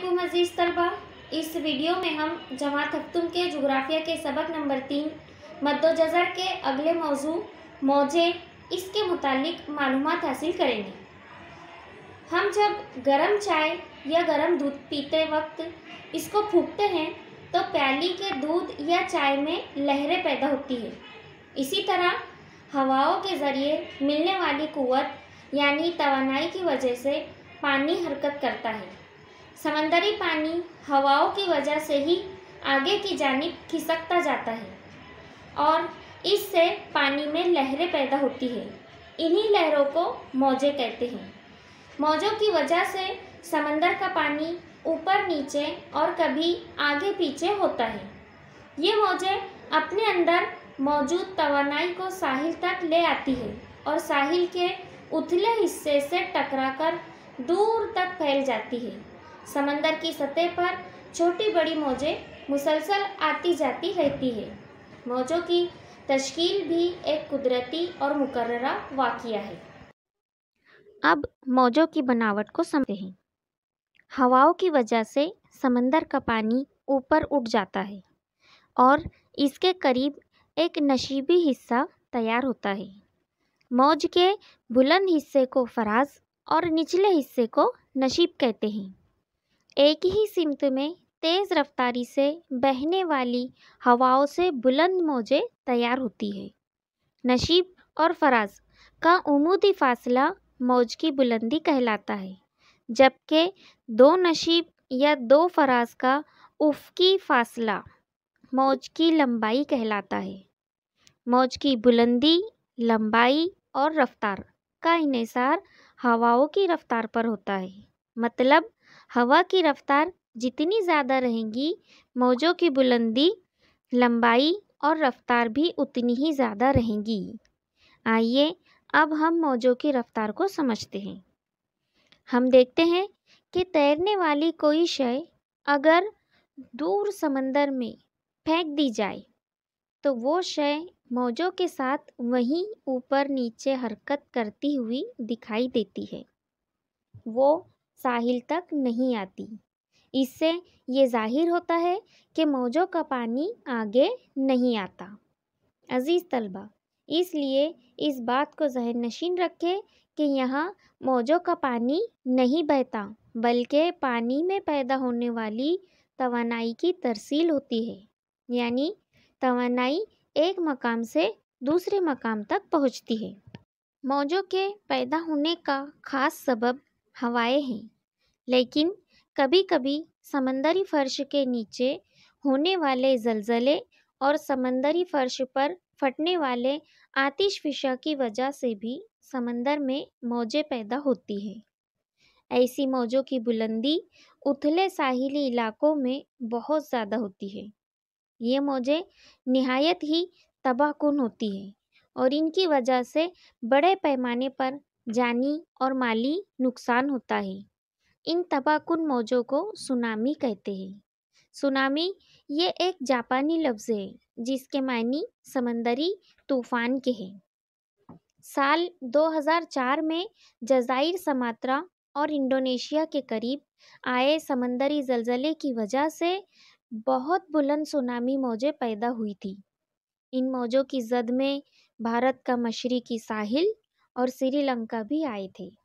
अल्लाम अजीज़ तलबा इस वीडियो में हम जमात हफ्तुम के जुग्राफिया के सबक नंबर तीन मद्दोजर के अगले मौजू मौजे इसके मुतालिक मालूम हासिल करेंगे हम जब गरम चाय या गरम दूध पीते वक्त इसको फूकते हैं तो प्याली के दूध या चाय में लहरें पैदा होती हैं इसी तरह हवाओं के ज़रिए मिलने वाली कुत यानी तोानाई की वजह से पानी हरकत करता है समंदरी पानी हवाओं की वजह से ही आगे की जानब खिसकता जाता है और इससे पानी में लहरें पैदा होती है इन्हीं लहरों को मौजे कहते हैं मौजों की वजह से समंदर का पानी ऊपर नीचे और कभी आगे पीछे होता है ये मौजे अपने अंदर मौजूद तोानाई को साहिल तक ले आती है और साहिल के उथले हिस्से से टकराकर दूर तक फैल जाती है समंदर की सतह पर छोटी बड़ी मौजें मुसलसल आती जाती रहती है मौजों की तश्कील भी एक कुदरती और मुकर्रा वाक़ है अब मौजों की बनावट को समझते हैं हवाओं की वजह से समंदर का पानी ऊपर उठ जाता है और इसके करीब एक नशीबी हिस्सा तैयार होता है मौज के बुलंद हिस्से को फराज और निचले हिस्से को नशीब कहते हैं एक ही सिमत में तेज़ रफ्तारी से बहने वाली हवाओं से बुलंद मौजें तैयार होती है नशीब और फराज का उमूदी फासला मौज की बुलंदी कहलाता है जबकि दो नशीब या दो फराज का उफकी फासला मौज की लंबाई कहलाता है मौज की बुलंदी लंबाई और रफ्तार का इसार हवाओं की रफ्तार पर होता है मतलब हवा की रफ़्तार जितनी ज़्यादा रहेगी मौजों की बुलंदी लंबाई और रफ़्तार भी उतनी ही ज़्यादा रहेंगी आइए अब हम मौजों की रफ़्तार को समझते हैं हम देखते हैं कि तैरने वाली कोई शय अगर दूर समंदर में फेंक दी जाए तो वो शय मौजों के साथ वहीं ऊपर नीचे हरकत करती हुई दिखाई देती है वो साहिल तक नहीं आती इससे ये जाहिर होता है कि मौजों का पानी आगे नहीं आता अज़ीज़ तलबा इसलिए इस बात को जहन नशीन रखें कि यहाँ मौजों का पानी नहीं बहता बल्कि पानी में पैदा होने वाली तोानाई की तरसील होती है यानी तोानाई एक मकाम से दूसरे मकाम तक पहुँचती है मौजों के पैदा होने का ख़ास सबब हवाएं हैं लेकिन कभी कभी समंदरी फर्श के नीचे होने वाले जलजले और समंदरी फर्श पर फटने वाले आतिशफिशा की वजह से भी समंदर में मौजें पैदा होती हैं ऐसी मौजों की बुलंदी उथले साहिली इलाकों में बहुत ज़्यादा होती है ये मौजें नहायत ही तबाहकुन होती हैं और इनकी वजह से बड़े पैमाने पर जानी और माली नुकसान होता है इन तबाहकुन मौजों को सुनामी कहते हैं सुनामी ये एक जापानी लफ्ज़ है जिसके मानी समंदरी तूफ़ान के हैं साल 2004 में जजायर समात्रा और इंडोनेशिया के करीब आए समंदरी जलजले की वजह से बहुत बुलंद सुनामी मौजें पैदा हुई थी इन मौजों की जद में भारत का मशरक़ी साहिल और श्रीलंका भी आए थे